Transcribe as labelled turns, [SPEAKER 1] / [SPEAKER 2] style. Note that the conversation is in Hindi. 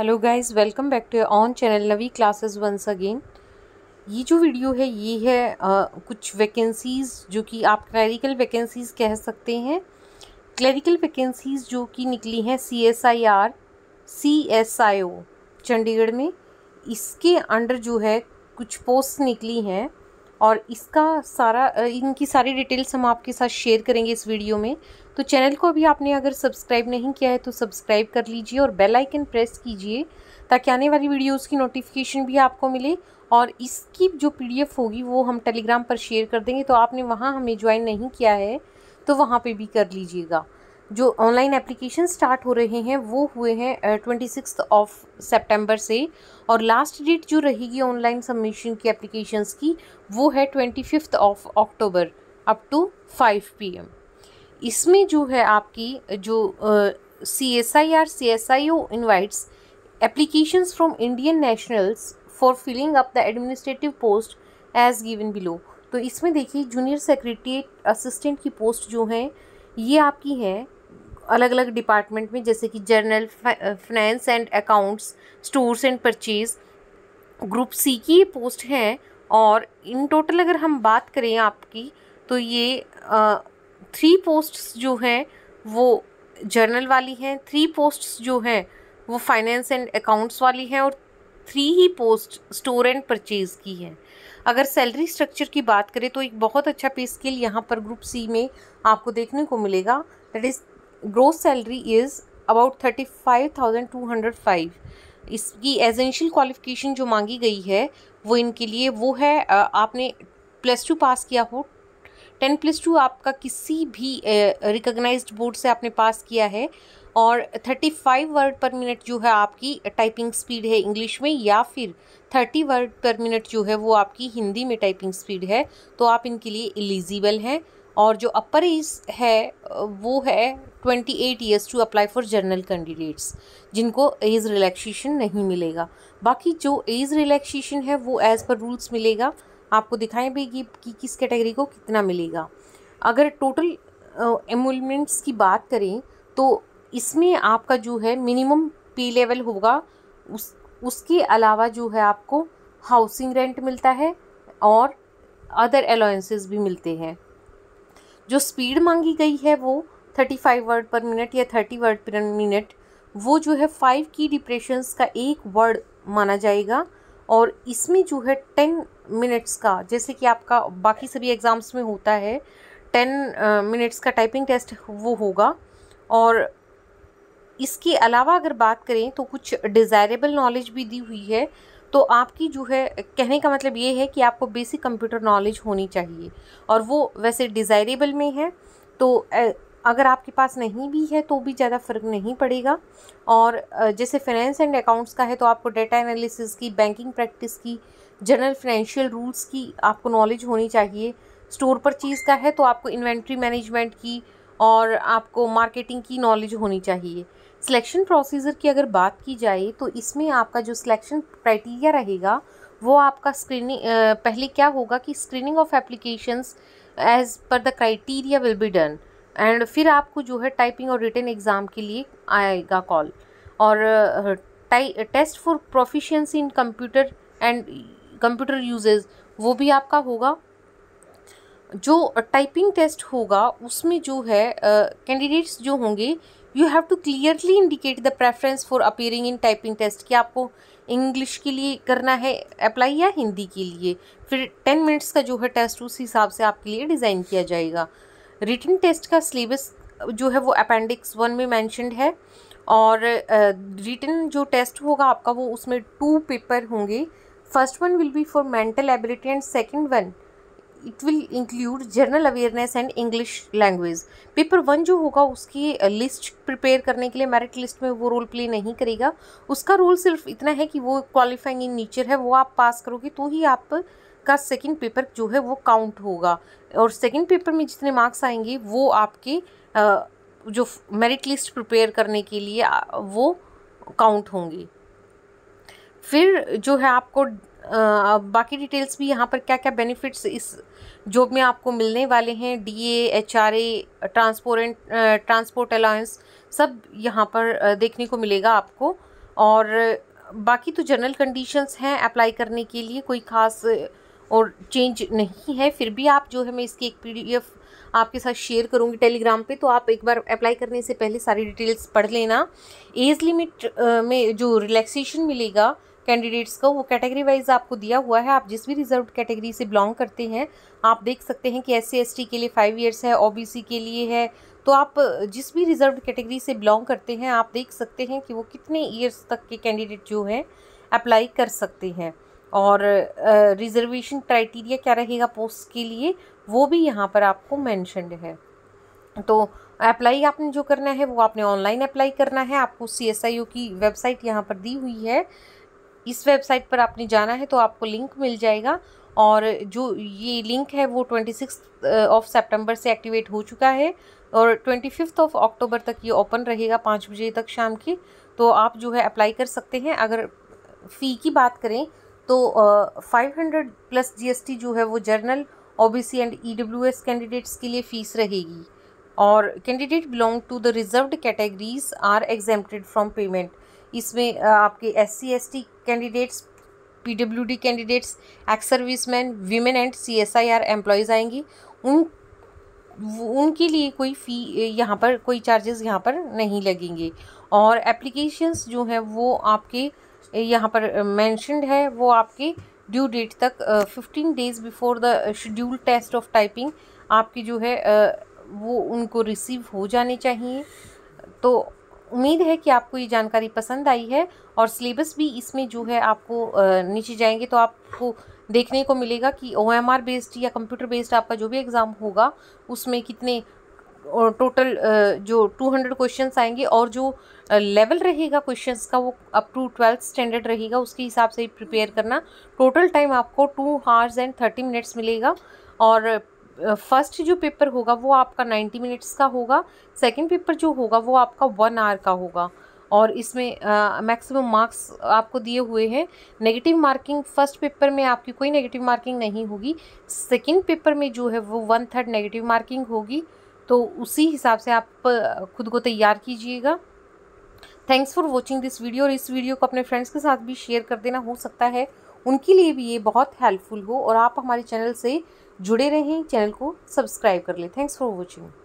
[SPEAKER 1] hello guys welcome back to on channel Navi classes once again ये जो वीडियो है ये है आ, कुछ वैकेंसीज़ जो कि आप क्लरिकल वैकेंसीज़ कह सकते हैं क्लरिकल वैकेंसीज़ जो कि निकली हैं C S I R C S I O Chandigarh में इसके अंडर जो है कुछ पोस्ट निकली हैं और इसका सारा इनकी सारी डिटेल्स हम आपके साथ शेयर करेंगे इस वीडियो में तो चैनल को अभी आपने अगर सब्सक्राइब नहीं किया है तो सब्सक्राइब कर लीजिए और बेल आइकन प्रेस कीजिए ताकि आने वाली वीडियोस की नोटिफिकेशन भी आपको मिले और इसकी जो पीडीएफ होगी वो हम टेलीग्राम पर शेयर कर देंगे तो आपने वहाँ हमें ज्वाइन नहीं किया है तो वहाँ पर भी कर लीजिएगा जो ऑनलाइन एप्लीकेशन स्टार्ट हो रहे हैं वो हुए हैं ट्वेंटी सिक्स ऑफ सेप्टेम्बर से और लास्ट डेट जो रहेगी ऑनलाइन सबमिशन की एप्लीकेशन की वो है twenty fifth of October up to five P M इसमें जो है आपकी जो C S I R C S I O invites applications from Indian nationals for filling up the administrative post as given below तो इसमें देखिए जूनियर सेक्रेटरीट असिस्टेंट की पोस्ट जो है ये आपकी है अलग अलग डिपार्टमेंट में जैसे कि general finance and accounts stores and purchase group C की पोस्ट हैं और इन टोटल अगर हम बात करें आपकी तो ये थ्री पोस्ट्स जो हैं वो जर्नल वाली हैं थ्री पोस्ट्स जो हैं वो फाइनेंस एंड अकाउंट्स वाली हैं और थ्री ही पोस्ट स्टोर एंड परचेज़ की है अगर सैलरी स्ट्रक्चर की बात करें तो एक बहुत अच्छा पे स्केल यहाँ पर ग्रुप सी में आपको देखने को मिलेगा that is gross salary is about thirty five thousand two hundred five इसकी एजेंशियल क्वालिफिकेशन जो मांगी गई है वो इनके लिए वो है आपने प्लस टू पास किया हो टेन प्लस टू आपका किसी भी रिकग्नाइज्ड बोर्ड से आपने पास किया है और thirty five word per minute जो है आपकी टाइपिंग स्पीड है इंग्लिश में या फिर थर्टी वर्ड पर मिनट जो है वो आपकी हिंदी में टाइपिंग स्पीड है तो आप इनके लिए एलिजिबल हैं और जो अपर एज है वो है twenty eight years to apply for general candidates जिनको एज रिलैक्सेशन नहीं मिलेगा बाकी जो एज रिलैक्सेशन है वो एज़ पर रूल्स मिलेगा आपको दिखाएं भी कि, कि किस कैटेगरी को कितना मिलेगा अगर टोटल एमोलमेंट्स की बात करें तो इसमें आपका जो है मिनिमम पे लेवल होगा उस उसके अलावा जो है आपको हाउसिंग रेंट मिलता है और अदर अलाउंसेस भी मिलते हैं जो स्पीड मांगी गई है वो thirty five word per minute या थर्टी वर्ड पर मिनट वो जो है फाइव की डिप्रेशंस का एक वर्ड माना जाएगा और इसमें जो है टेन मिनट्स का जैसे कि आपका बाकी सभी एग्ज़ाम्स में होता है टेन मिनट्स का टाइपिंग टेस्ट वो होगा और इसके अलावा अगर बात करें तो कुछ डिज़ायरेबल नॉलेज भी दी हुई है तो आपकी जो है कहने का मतलब ये है कि आपको बेसिक कंप्यूटर नॉलेज होनी चाहिए और वो वैसे डिज़ायरेबल में है तो अगर आपके पास नहीं भी है तो भी ज़्यादा फ़र्क नहीं पड़ेगा और जैसे फाइनेंस एंड अकाउंट्स का है तो आपको डेटा एनालिसिस की बैंकिंग प्रैक्टिस की जनरल फाइनेंशियल रूल्स की आपको नॉलेज होनी चाहिए स्टोर पर चीज़ का है तो आपको इन्वेंट्री मैनेजमेंट की और आपको मार्केटिंग की नॉलेज होनी चाहिए सिलेक्शन प्रोसीजर की अगर बात की जाए तो इसमें आपका जो सिलेक्शन क्राइटीरिया रहेगा वो आपका स्क्रीनिंग पहले क्या होगा कि screening of applications as per the criteria will be done and फिर आपको जो है टाइपिंग और रिटर्न एग्ज़ाम के लिए आएगा कॉल और test for proficiency in computer and computer usage वो भी आपका होगा जो टाइपिंग टेस्ट होगा उसमें जो है कैंडिडेट्स uh, जो होंगे you have to clearly indicate the preference for appearing in typing test कि आपको इंग्लिश के लिए करना है अप्लाई या हिंदी के लिए फिर टेन मिनट्स का जो है टेस्ट उस हिसाब से आपके लिए डिज़ाइन किया जाएगा रिटन टेस्ट का सिलेबस जो है वो अपेंडिक्स वन में मैंशनड है और uh, जो टेस्ट होगा आपका वो उसमें टू पेपर होंगे first one will be for mental ability and second one it will include general awareness and English language paper one जो होगा उसकी लिस्ट प्रिपेयर करने के लिए मेरिट लिस्ट में वो रोल प्ले नहीं करेगा उसका रोल सिर्फ इतना है कि वो क्वालिफाइंग इन नेचर है वो आप पास करोगे तो ही आप का सेकंड पेपर जो है वो काउंट होगा और सेकंड पेपर में जितने मार्क्स आएंगे वो आपके जो मेरिट लिस्ट प्रिपेयर करने के लिए वो काउंट होंगी फिर जो है आपको बाकी डिटेल्स भी यहाँ पर क्या क्या बेनिफिट्स इस जॉब में आपको मिलने वाले हैं D H R A transparent transport allowance सब यहाँ पर देखने को मिलेगा आपको और बाकी तो जनरल कंडीशंस हैं अप्लाई करने के लिए कोई ख़ास और चेंज नहीं है फिर भी आप जो है मैं इसकी एक पीडीएफ आपके साथ शेयर करूँगी टेलीग्राम पे तो आप एक बार अप्लाई करने से पहले सारी डिटेल्स पढ़ लेना एज लिमिट में जो रिलैक्सेशन मिलेगा कैंडिडेट्स का वो कैटेगरी वाइज आपको दिया हुआ है आप जिस भी रिजर्व कैटेगरी से बिलोंग करते हैं आप देख सकते हैं कि एस सी के लिए फाइव ईयर्स है ओ के लिए है तो आप जिस भी रिजर्व कैटेगरी से बिलोंग करते हैं आप देख सकते हैं कि वो कितने ईयर्स तक के कैंडिडेट जो हैं अप्लाई कर सकते हैं और रिज़र्वेशन क्राइटेरिया क्या रहेगा पोस्ट के लिए वो भी यहाँ पर आपको मैंशनड है तो अप्लाई आपने जो करना है वो आपने ऑनलाइन अप्लाई करना है आपको सी एस आई ओ की वेबसाइट यहाँ पर दी हुई है इस वेबसाइट पर आपने जाना है तो आपको लिंक मिल जाएगा और जो ये लिंक है वो ट्वेंटी सिक्स ऑफ सेप्टेम्बर से एक्टिवेट हो चुका है और ट्वेंटी फिफ्थ ऑफ अक्टूबर तक ये ओपन रहेगा पाँच बजे तक शाम की तो आप जो है अप्लाई कर सकते हैं अगर फ़ी की बात करें तो फाइव हंड्रेड प्लस जीएसटी जो है वो general OBC and EWS candidates के लिए फ़ीस रहेगी और candidate belong to the reserved categories are exempted from payment इसमें आपके S C S T candidates P W D candidates ex service man women and C S I R employees आएंगी उन उनके लिए कोई फ़ी यहाँ पर कोई चार्जेस यहाँ पर नहीं लगेंगे और एप्लीकेशंस जो हैं वो आपके यहाँ पर मैंशनड है वो आपकी ड्यू डेट तक fifteen days before the schedule test of typing आपकी जो है वो उनको रिसीव हो जाने चाहिए तो उम्मीद है कि आपको ये जानकारी पसंद आई है और सिलेबस भी इसमें जो है आपको नीचे जाएंगे तो आपको देखने को मिलेगा कि ओ एम आर बेस्ड या कंप्यूटर बेस्ड आपका जो भी एग्ज़ाम होगा उसमें कितने टोटल जो 200 क्वेश्चंस आएंगे और जो लेवल रहेगा क्वेश्चंस का वो अप टू ट्वेल्थ स्टैंडर्ड रहेगा उसके हिसाब से ही प्रिपेयर करना टोटल टाइम आपको two hours and thirty minutes मिलेगा और फर्स्ट जो पेपर होगा वो आपका नाइन्टी मिनट्स का होगा सेकेंड पेपर जो होगा वो आपका वन आवर का होगा और इसमें मैक्सिमम मार्क्स आपको दिए हुए हैं नेगेटिव मार्किंग फर्स्ट पेपर में आपकी कोई नेगेटिव मार्किंग नहीं होगी सेकंड पेपर में जो है वो वन थर्ड नेगेटिव मार्किंग होगी तो उसी हिसाब से आप खुद को तैयार कीजिएगा thanks for watching this video और इस वीडियो को अपने फ्रेंड्स के साथ भी शेयर कर देना हो सकता है उनके लिए भी ये बहुत हेल्पफुल हो और आप हमारे चैनल से जुड़े रहें चैनल को सब्सक्राइब कर लें थैंक्स फॉर वॉचिंग